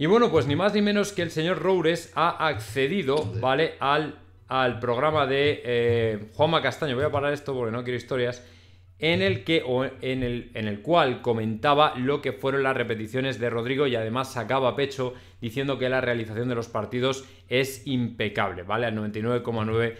Y bueno, pues ni más ni menos que el señor Roures ha accedido, ¿vale? Al, al programa de eh, Juanma Castaño. Voy a parar esto porque no quiero historias en el, que, el, en el cual comentaba lo que fueron las repeticiones de Rodrigo y además sacaba pecho diciendo que la realización de los partidos es impecable, ¿vale? Al 99,9%.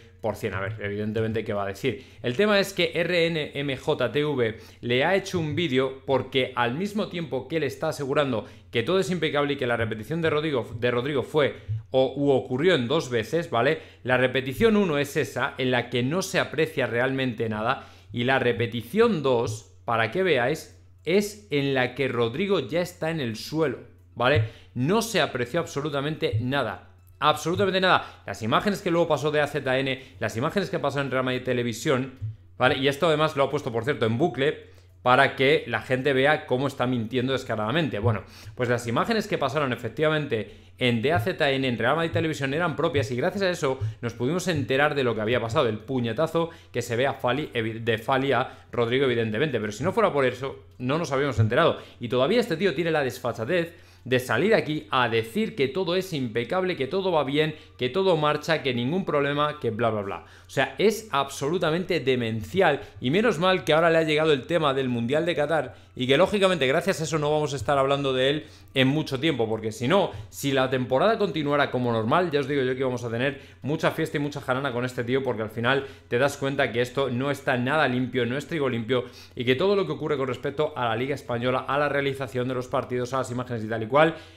A ver, evidentemente, ¿qué va a decir? El tema es que RNMJTV le ha hecho un vídeo porque al mismo tiempo que él está asegurando que todo es impecable y que la repetición de Rodrigo, de fue o u ocurrió en dos veces, ¿vale? La repetición 1 es esa, en la que no se aprecia realmente nada y la repetición 2, para que veáis, es en la que Rodrigo ya está en el suelo, ¿vale? No se apreció absolutamente nada. Absolutamente nada. Las imágenes que luego pasó de AZN, las imágenes que pasó en Rama de Televisión, ¿vale? Y esto además lo ha puesto, por cierto, en bucle para que la gente vea cómo está mintiendo descaradamente. Bueno, pues las imágenes que pasaron efectivamente en DAZN, en Real Madrid Televisión, eran propias y gracias a eso nos pudimos enterar de lo que había pasado, el puñetazo que se ve a de Fali a Rodrigo evidentemente, pero si no fuera por eso no nos habíamos enterado. Y todavía este tío tiene la desfachatez de salir aquí a decir que todo es impecable, que todo va bien, que todo marcha, que ningún problema, que bla, bla, bla. O sea, es absolutamente demencial y menos mal que ahora le ha llegado el tema del Mundial de Qatar y que lógicamente gracias a eso no vamos a estar hablando de él en mucho tiempo, porque si no, si la temporada continuara como normal, ya os digo yo que vamos a tener mucha fiesta y mucha jarana con este tío, porque al final te das cuenta que esto no está nada limpio, no es trigo limpio, y que todo lo que ocurre con respecto a la Liga Española, a la realización de los partidos, a las imágenes y tal y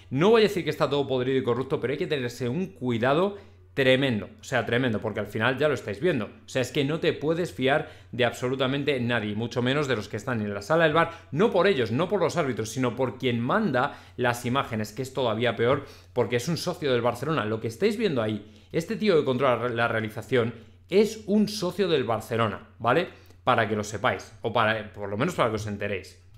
no voy a decir que está todo podrido y corrupto, pero hay que tenerse un cuidado tremendo, o sea, tremendo, porque al final ya lo estáis viendo. O sea, es que no te puedes fiar de absolutamente nadie, mucho menos de los que están en la sala del bar, no por ellos, no por los árbitros, sino por quien manda las imágenes, que es todavía peor, porque es un socio del Barcelona. Lo que estáis viendo ahí, este tío que controla la realización, es un socio del Barcelona, ¿vale? Para que lo sepáis, o para, por lo menos para que os enteréis.